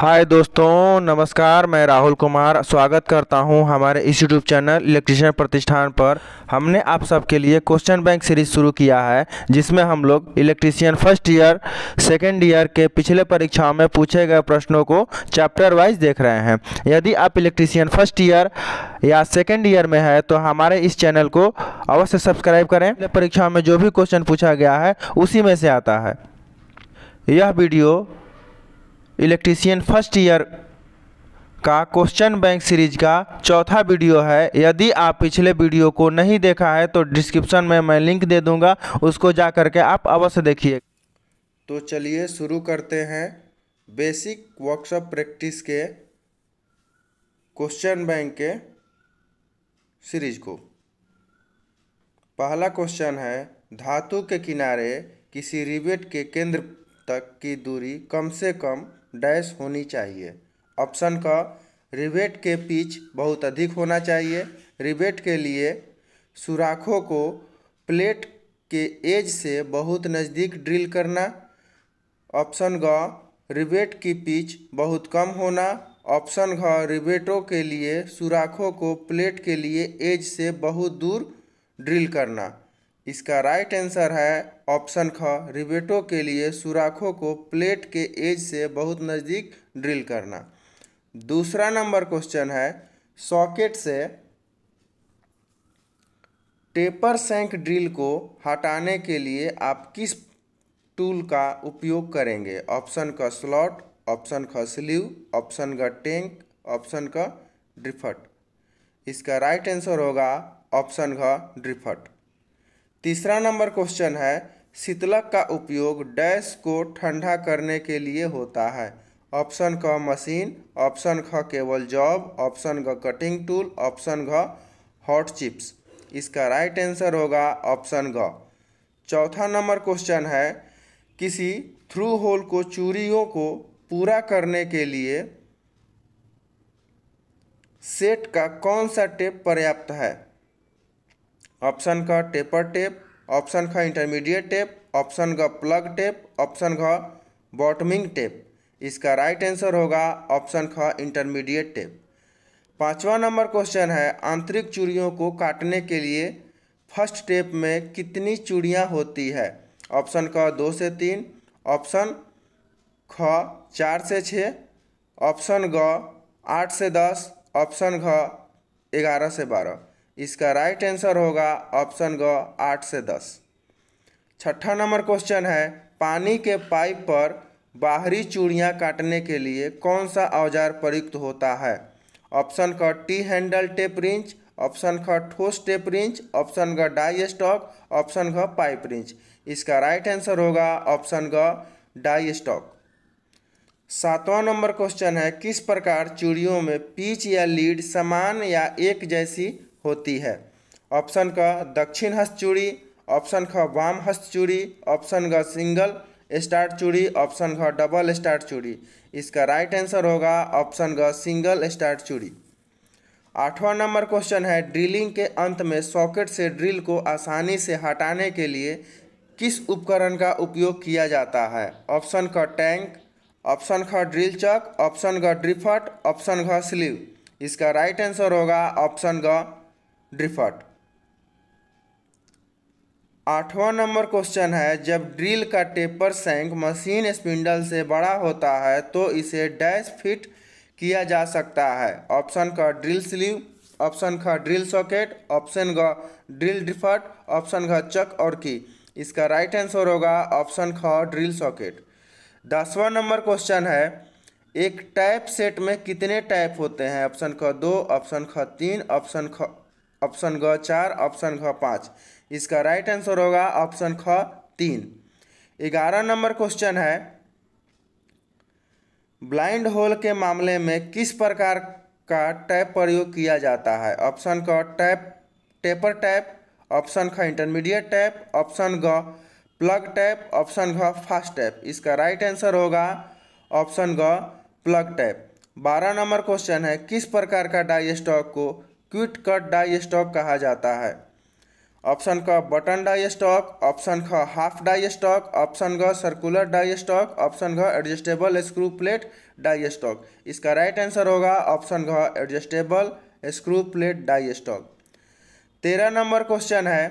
हाय दोस्तों नमस्कार मैं राहुल कुमार स्वागत करता हूं हमारे इस यूट्यूब चैनल इलेक्ट्रिशियन प्रतिष्ठान पर हमने आप सबके लिए क्वेश्चन बैंक सीरीज शुरू किया है जिसमें हम लोग electrician first year second year के पिछले परीक्षाओं में पूछे गए प्रश्नों को चैप्टर वाइज देख रहे हैं यदि आप इलेक्ट्रीशियन फर्स्ट ईयर या सेकेंड ईयर में है तो हमारे इस चैनल को अवश्य सब्सक्राइब करें परीक्षाओं में जो भी क्वेश्चन पूछा गया है उसी में से आता है यह वीडियो इलेक्ट्रीशियन फर्स्ट ईयर का क्वेश्चन बैंक सीरीज का चौथा वीडियो है यदि आप पिछले वीडियो को नहीं देखा है तो डिस्क्रिप्शन में मैं लिंक दे दूंगा उसको जा करके आप अवश्य देखिए तो चलिए शुरू करते हैं बेसिक वर्कशॉप प्रैक्टिस के क्वेश्चन बैंक के सीरीज को पहला क्वेश्चन है धातु के किनारे किसी रिवेट के केंद्र तक की दूरी कम से कम डैश होनी चाहिए ऑप्शन क रिबेट के पिच बहुत अधिक होना चाहिए रिबेट के लिए सुराखों को प्लेट के एज से बहुत नज़दीक ड्रिल करना ऑप्शन ग रिबेट की पिच बहुत कम होना ऑप्शन घ रिबेटों के लिए सुराखों को प्लेट के लिए एज से बहुत दूर ड्रिल करना इसका राइट आंसर है ऑप्शन ख रिबेटों के लिए सुराखों को प्लेट के एज से बहुत नज़दीक ड्रिल करना दूसरा नंबर क्वेश्चन है सॉकेट से टेपर सैंक ड्रिल को हटाने के लिए आप किस टूल का उपयोग करेंगे ऑप्शन का स्लॉट ऑप्शन ख स्लीव ऑप्शन का टैंक ऑप्शन का ड्रिफट इसका राइट आंसर होगा ऑप्शन का ड्रिफट तीसरा नंबर क्वेश्चन है शीतलक का उपयोग डैश को ठंडा करने के लिए होता है ऑप्शन क मशीन ऑप्शन ख केवल जॉब ऑप्शन ग कटिंग टूल ऑप्शन घ हॉट चिप्स इसका राइट आंसर होगा ऑप्शन ग चौथा नंबर क्वेश्चन है किसी थ्रू होल को चूरियों को पूरा करने के लिए सेट का कौन सा टेप पर्याप्त है ऑप्शन ख टेपर टेप ऑप्शन ख इंटरमीडिएट टेप ऑप्शन ग प्लग टेप ऑप्शन घ बॉटमिंग टेप इसका राइट आंसर होगा ऑप्शन ख इंटरमीडिएट टेप पांचवा नंबर क्वेश्चन है आंतरिक चूड़ियों को काटने के लिए फर्स्ट टेप में कितनी चूड़ियाँ होती है ऑप्शन ख दो से तीन ऑप्शन ख चार से छः ऑप्शन ग आठ से दस ऑप्शन घ ग्यारह से बारह इसका राइट आंसर होगा ऑप्शन ग आठ से दस छठा नंबर क्वेश्चन है पानी के पाइप पर बाहरी चूड़ियाँ काटने के लिए कौन सा औजार प्रयुक्त होता है ऑप्शन क T handle tap wrench option ख ठोस टेप रिंच ऑप्शन ग डाई स्टॉक ऑप्शन घ पाइप रिंच इसका राइट आंसर होगा ऑप्शन ग डाई स्टॉक सातवां नंबर क्वेश्चन है किस प्रकार चूड़ियों में पीच या लीड समान या एक जैसी होती है ऑप्शन क दक्षिण हस्त चूड़ी ऑप्शन ख वाम हस्त चूड़ी ऑप्शन ग सिंगल स्टार्ट चूड़ी ऑप्शन घ डबल स्टार्ट चूड़ी इसका राइट आंसर होगा ऑप्शन घ सिंगल स्टार्ट चूड़ी आठवां नंबर क्वेश्चन है ड्रिलिंग के अंत में सॉकेट से ड्रिल को आसानी से हटाने के लिए किस उपकरण का उपयोग किया जाता है ऑप्शन क टैंक ऑप्शन ख ड्रिल चक ऑप्शन घ ड्रिफट ऑप्शन घ स्लीव इसका राइट आंसर होगा ऑप्शन घ ड्रिफट आठवां नंबर क्वेश्चन है जब ड्रिल का टेपर सैंक मशीन स्पिंडल से बड़ा होता है तो इसे डैश फिट किया जा सकता है ऑप्शन का ड्रिल स्लीव ऑप्शन ख ड्रिल सॉकेट ऑप्शन ग ड्रिल ड्रिफट ऑप्शन घ चक और की इसका राइट आंसर होगा ऑप्शन ख ड्रिल सॉकेट दसवां नंबर क्वेश्चन है एक टाइप सेट में कितने टाइप होते हैं ऑप्शन ख दो ऑप्शन ख तीन ऑप्शन ख ऑप्शन घ चार ऑप्शन घ पाँच इसका राइट आंसर होगा ऑप्शन ख तीन ग्यारह नंबर क्वेश्चन है ब्लाइंड होल के मामले में किस प्रकार का टैप प्रयोग किया जाता है ऑप्शन क टैप टेपर टैप ऑप्शन ख इंटरमीडिएट टैप ऑप्शन ग प्लग टैप ऑप्शन घ फास्ट टैप इसका राइट आंसर होगा ऑप्शन ग प्लग टैप बारह नंबर क्वेश्चन है किस प्रकार का डाइस्टॉक को क्विट कट डाई स्टॉक कहा जाता है ऑप्शन क बटन डाई स्टॉक ऑप्शन ख हाफ डाई स्टॉक ऑप्शन घ सर्कुलर डाई स्टॉक ऑप्शन घ adjustable screw plate die stock इसका राइट आंसर होगा ऑप्शन घ adjustable screw plate die stock तेरह नंबर क्वेश्चन है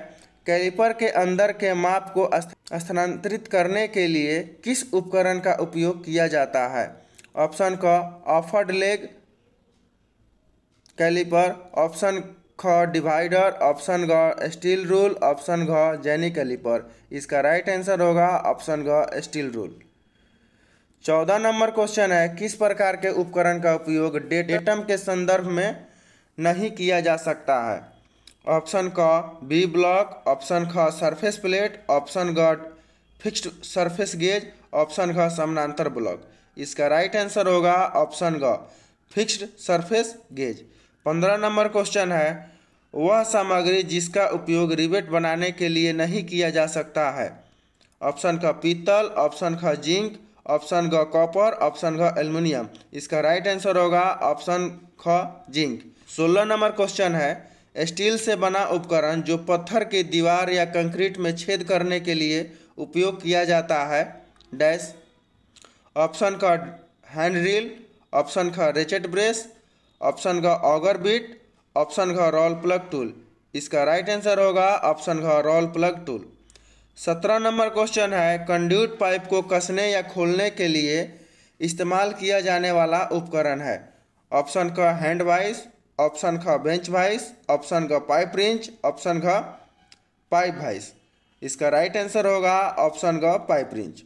कैलिपर के अंदर के माप को स्थानांतरित करने के लिए किस उपकरण का उपयोग किया जाता है ऑप्शन क ऑफर्ड लेग कैलिपर ऑप्शन ख डिवाइडर ऑप्शन घ स्टील रूल ऑप्शन घ जैनी कैलिपर इसका राइट आंसर होगा ऑप्शन घ स्टील रूल चौदह नंबर क्वेश्चन है किस प्रकार के उपकरण का उपयोग डेटम के संदर्भ में नहीं किया जा सकता है ऑप्शन क बी ब्लॉक ऑप्शन ख सरफेस प्लेट ऑप्शन ग फिक्स्ड सरफेस गेज ऑप्शन घ समानांतर ब्लॉक इसका राइट आंसर होगा ऑप्शन घ फिक्स्ड सरफेस गेज पंद्रह नंबर क्वेश्चन है वह सामग्री जिसका उपयोग रिबेट बनाने के लिए नहीं किया जा सकता है ऑप्शन ख पीतल ऑप्शन ख जिंक ऑप्शन ग कॉपर ऑप्शन घ एल्यूमिनियम इसका राइट आंसर होगा ऑप्शन ख जिंक सोलह नंबर क्वेश्चन है स्टील से बना उपकरण जो पत्थर के दीवार या कंक्रीट में छेद करने के लिए उपयोग किया जाता है डैश ऑप्शन ख हैंड रील ऑप्शन ख रेचेट ब्रेस ऑप्शन घ ऑगर बीट ऑप्शन घ रोल प्लग टूल इसका राइट आंसर होगा ऑप्शन घ रोल प्लग टूल सत्रह नंबर क्वेश्चन है कंड्यूट पाइप को कसने या खोलने के लिए इस्तेमाल किया जाने वाला उपकरण है ऑप्शन क हैंड वाइस ऑप्शन ख बेंच वाइस ऑप्शन ग पाइप रिंच ऑप्शन घ पाइप वाइस इसका राइट आंसर होगा ऑप्शन ग पाइप रिंच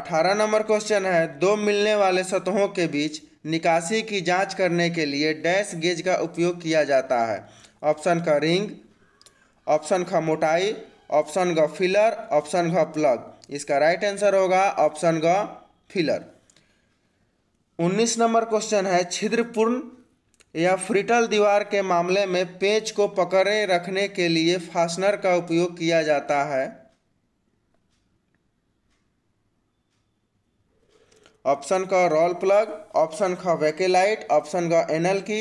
अठारह नंबर क्वेश्चन है दो मिलने वाले सतहों के बीच निकासी की जांच करने के लिए डैश गेज का उपयोग किया जाता है ऑप्शन का रिंग ऑप्शन ख मोटाई ऑप्शन ग फिलर ऑप्शन का प्लग इसका राइट आंसर होगा ऑप्शन ग फिलर उन्नीस नंबर क्वेश्चन है छिद्रपूर्ण या फ्रिटल दीवार के मामले में पेच को पकड़े रखने के लिए फास्टनर का उपयोग किया जाता है ऑप्शन का रोल प्लग ऑप्शन ख वैकेलाइट ऑप्शन ग एनल की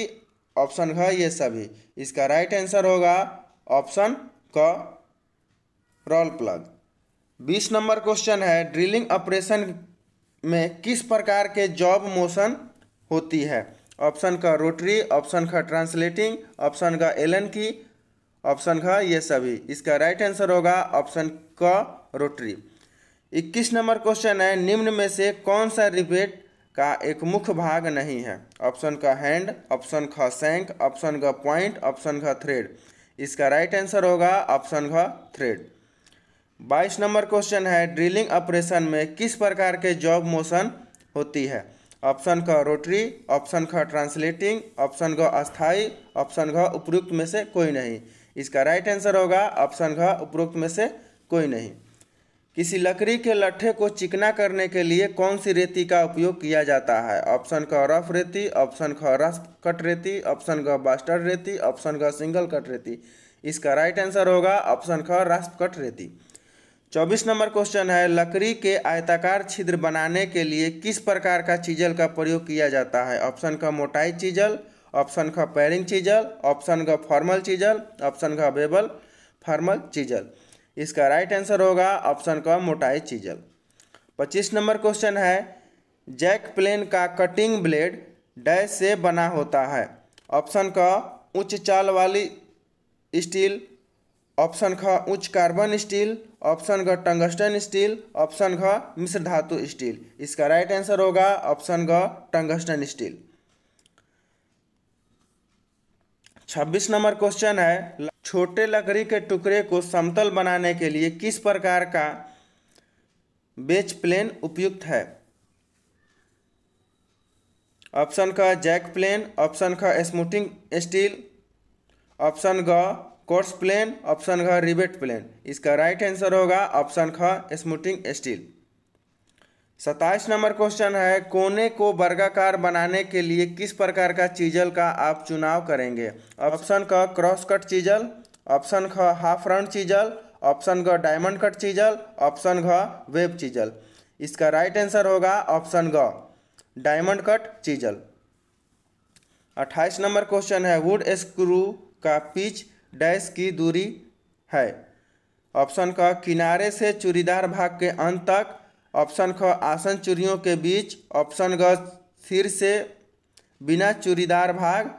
ऑप्शन घ ये सभी इसका राइट आंसर होगा ऑप्शन क रोल प्लग बीस नंबर क्वेश्चन है ड्रिलिंग ऑपरेशन में किस प्रकार के जॉब मोशन होती है ऑप्शन का रोटरी ऑप्शन का ट्रांसलेटिंग ऑप्शन का एलन की ऑप्शन का ये सभी इसका राइट आंसर होगा ऑप्शन क रोटरी इक्कीस नंबर क्वेश्चन है निम्न में से कौन सा रिबेट का एक मुख्य भाग नहीं है ऑप्शन का हैंड ऑप्शन ख सैंक ऑप्शन घ पॉइंट ऑप्शन घ थ्रेड इसका राइट आंसर होगा ऑप्शन घ थ्रेड बाईस नंबर क्वेश्चन है ड्रिलिंग ऑपरेशन में किस प्रकार के जॉब मोशन होती है ऑप्शन का रोटरी ऑप्शन ख ट्रांसलेटिंग ऑप्शन घ अस्थाई ऑप्शन घ उपयुक्त में से कोई नहीं इसका राइट आंसर होगा ऑप्शन घ उपयुक्त में से कोई नहीं किसी लकड़ी के लट्ठे को चिकना करने के लिए कौन सी रेती का उपयोग किया जाता है ऑप्शन क रफ रेती ऑप्शन ख रस कट रेती ऑप्शन ग बास्टर रेती ऑप्शन ग सिंगल कट रेती इसका राइट आंसर होगा ऑप्शन ख रास्प कट रेती चौबीस नंबर क्वेश्चन है लकड़ी के आयताकार छिद्र बनाने के लिए किस प्रकार का चीजल का प्रयोग किया जाता है ऑप्शन ख मोटाई चीजल ऑप्शन ख पैरिंग चीजल ऑप्शन ग फॉर्मल चीजल ऑप्शन का बेबल फॉर्मल चीजल इसका राइट आंसर होगा ऑप्शन क मोटाई चीजल पच्चीस नंबर क्वेश्चन है जैक प्लेन का कटिंग ब्लेड डैश से बना होता है ऑप्शन क उच्च चाल वाली स्टील ऑप्शन ख उच्च कार्बन स्टील ऑप्शन घ टंगस्टन स्टील ऑप्शन घ मिश्र धातु स्टील इसका राइट आंसर होगा ऑप्शन घ टंगस्टन स्टील छब्बीस नंबर क्वेश्चन है छोटे लकड़ी के टुकड़े को समतल बनाने के लिए किस प्रकार का बेच प्लेन उपयुक्त है ऑप्शन ख जैक प्लेन ऑप्शन ख स्मूथिंग स्टील ऑप्शन ग कोर्स प्लेन ऑप्शन घ रिबेट प्लेन इसका राइट आंसर होगा ऑप्शन ख स्मूथिंग स्टील सत्ताईस नंबर क्वेश्चन है कोने को वर्गाकार बनाने के लिए किस प्रकार का चीजल का आप चुनाव करेंगे ऑप्शन क क्रॉस कट चीजल ऑप्शन ख हाफ फ्रंट चीजल ऑप्शन ग डायमंड कट चीजल ऑप्शन घ वेब चीजल इसका राइट आंसर होगा ऑप्शन ग डायमंड कट चीजल अट्ठाईस नंबर क्वेश्चन है वुड स्क्रू का पिच डैश की दूरी है ऑप्शन क किनारे से चूड़ीदार भाग के अंत तक ऑप्शन ख आसन चूड़ियों के बीच ऑप्शन घ सिर से बिना चूड़ीदार भाग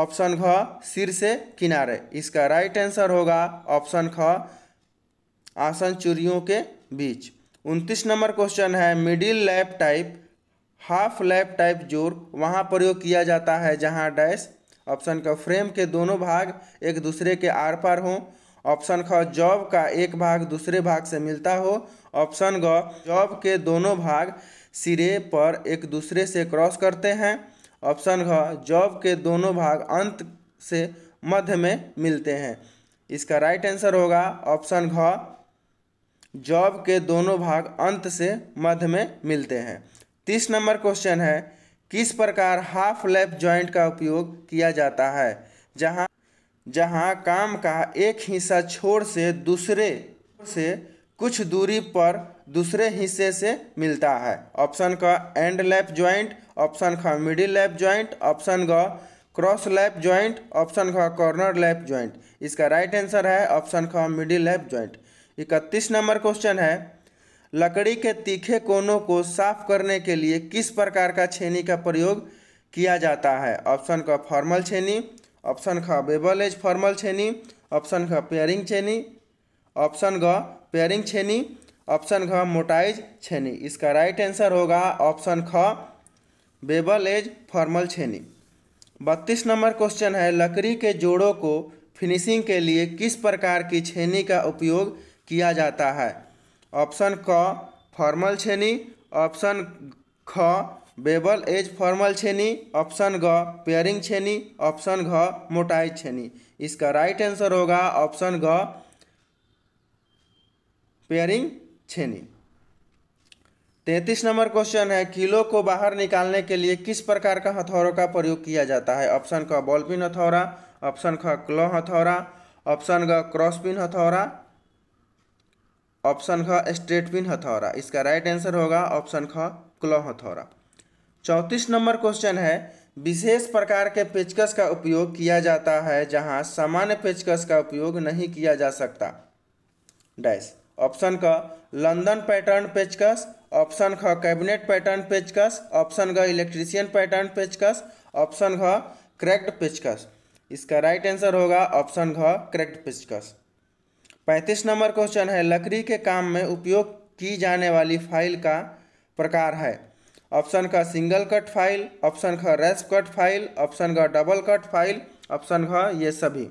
ऑप्शन घ सिर से किनारे इसका राइट आंसर होगा ऑप्शन ख आसन चूड़ियों के बीच उनतीस नंबर क्वेश्चन है middle lap type half lap type जोर वहाँ प्रयोग किया जाता है जहाँ डैश ऑप्शन का फ्रेम के दोनों भाग एक दूसरे के आर पार हों ऑप्शन ख जॉब का एक भाग दूसरे भाग से मिलता हो ऑप्शन घ जॉब के दोनों भाग सिरे पर एक दूसरे से क्रॉस करते हैं ऑप्शन घ जॉब के दोनों भाग अंत से मध्य में मिलते हैं इसका राइट आंसर होगा ऑप्शन घ जॉब के दोनों भाग अंत से मध्य में मिलते हैं तीस नंबर क्वेश्चन है किस प्रकार हाफ लेफ जॉइंट का उपयोग किया जाता है जहाँ जहाँ काम का एक हिस्सा छोर से दूसरे से कुछ दूरी पर दूसरे हिस्से से मिलता है ऑप्शन क एंड लैप ज्वाइंट ऑप्शन ख मिडिल लैप ज्वाइंट ऑप्शन ग क्रॉस लैप ज्वाइंट ऑप्शन ख कॉर्नर लैप ज्वाइंट इसका राइट आंसर है ऑप्शन ख मिडिल लैप ज्वाइंट इकतीस नंबर क्वेश्चन है लकड़ी के तीखे कोनों को साफ करने के लिए किस प्रकार का छेनी का प्रयोग किया जाता है ऑप्शन का फॉर्मल छेनी ऑप्शन ख बेबल एज फॉर्मल छेनी ऑप्शन ख पेयरिंग छेनी ऑप्शन ग पेयरिंग छेनी ऑप्शन घ मोटाइज छेनी इसका राइट आंसर होगा ऑप्शन ख बेबल एज फॉर्मल छेनी बत्तीस नंबर क्वेश्चन है लकड़ी के जोड़ों को फिनिशिंग के लिए किस प्रकार की छेनी का उपयोग किया जाता है ऑप्शन क फॉर्मल छेनी ऑप्शन ख बेबल एज फॉर्मल छेनी ऑप्शन ग पेयरिंग छेनी ऑप्शन घ मोटाइज छेनी इसका राइट आंसर होगा ऑप्शन घ पेयरिंग छेनी तैंतीस नंबर क्वेश्चन है किलो को बाहर निकालने के लिए किस प्रकार का हथौड़ों का प्रयोग किया जाता है ऑप्शन क बॉलपिन हथौरा ऑप्शन ख क्लो हथौरा ऑप्शन ग क्रॉसपिन हथौरा ऑप्शन ख स्ट्रेट पिन हथौरा इसका राइट आंसर होगा ऑप्शन ख क्लो हथौरा चौंतीस नंबर क्वेश्चन है विशेष प्रकार के पेचकस का उपयोग किया जाता है जहां सामान्य पेचकस का उपयोग नहीं किया जा सकता डैश ऑप्शन क लंदन पैटर्न पेचकस ऑप्शन ख कैबिनेट पैटर्न पेचकस ऑप्शन घ इलेक्ट्रीशियन पैटर्न पेचकस ऑप्शन घ क्रैक्ड पेचकस इसका राइट आंसर होगा ऑप्शन घ क्रैक्ड पेचकस पैंतीस नंबर क्वेश्चन है लकड़ी के काम में उपयोग की जाने वाली फाइल का प्रकार है ऑप्शन का सिंगल कट फाइल ऑप्शन ख रेस्प कट फाइल ऑप्शन घ डबल कट फाइल ऑप्शन घ ये सभी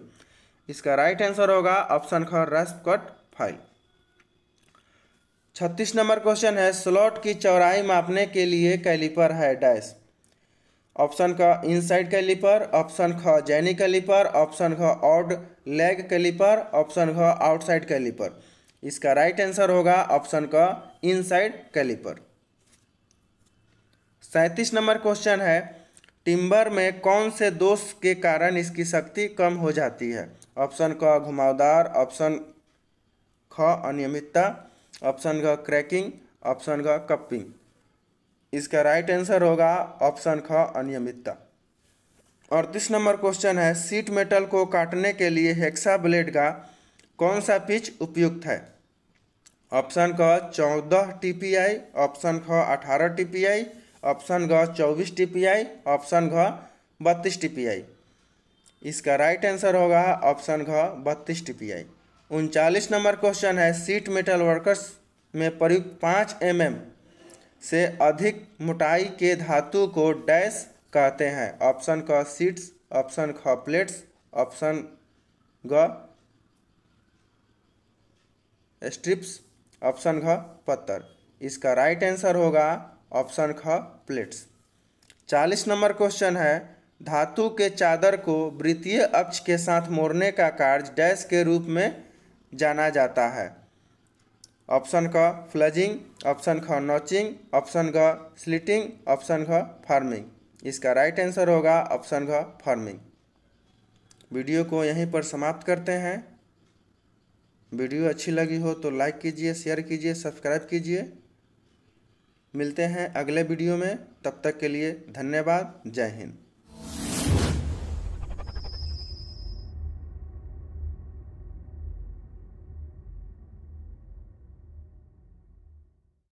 इसका राइट आंसर होगा ऑप्शन ख रेस्प कट फाइल छत्तीस नंबर क्वेश्चन है स्लॉट की चौराई मापने के लिए कैलिपर है डैश ऑप्शन क इनसाइड कैलिपर ऑप्शन ख जैनी कैलिपर ऑप्शन ख आउट लेग कैलिपर ऑप्शन ख आउटसाइड कैलिपर इसका राइट आंसर होगा ऑप्शन क इनसाइड कैलिपर सैंतीस नंबर क्वेश्चन है टिम्बर में कौन से दोष के कारण इसकी शक्ति कम हो जाती है ऑप्शन क घुमावदार ऑप्शन ख अनियमितता ऑप्शन ग क्रैकिंग ऑप्शन ग कपिंग इसका राइट आंसर होगा ऑप्शन ख अनियमितता अड़तीस नंबर क्वेश्चन है सीट मेटल को काटने के लिए हेक्सा ब्लेड का कौन सा पिच उपयुक्त है ऑप्शन क चौदह टी पी आई ऑप्शन ख अठारह टी पी आई ऑप्शन ग चौबीस टी पी आई ऑप्शन घ बत्तीस टी पी आई इसका राइट आंसर होगा ऑप्शन घ बत्तीस टी पी आई उनचालीस नंबर क्वेश्चन है सीट मेटल वर्कर्स में प्रयुक्त पाँच एम mm से अधिक मोटाई के धातु को डैश कहते हैं ऑप्शन क सीट्स ऑप्शन ख प्लेट्स ऑप्शन ग स्ट्रिप्स ऑप्शन घ पत्थर इसका राइट आंसर होगा ऑप्शन ख प्लेट्स चालीस नंबर क्वेश्चन है धातु के चादर को वृत्तीय अक्ष के साथ मोड़ने का कार्य डैश के रूप में जाना जाता है ऑप्शन क फ्लजिंग ऑप्शन ख नॉचिंग ऑप्शन घ स्लिटिंग ऑप्शन घ फार्मिंग इसका राइट आंसर होगा ऑप्शन घ फार्मिंग वीडियो को यहीं पर समाप्त करते हैं वीडियो अच्छी लगी हो तो लाइक कीजिए शेयर कीजिए सब्सक्राइब कीजिए मिलते हैं अगले वीडियो में तब तक के लिए धन्यवाद जय हिंद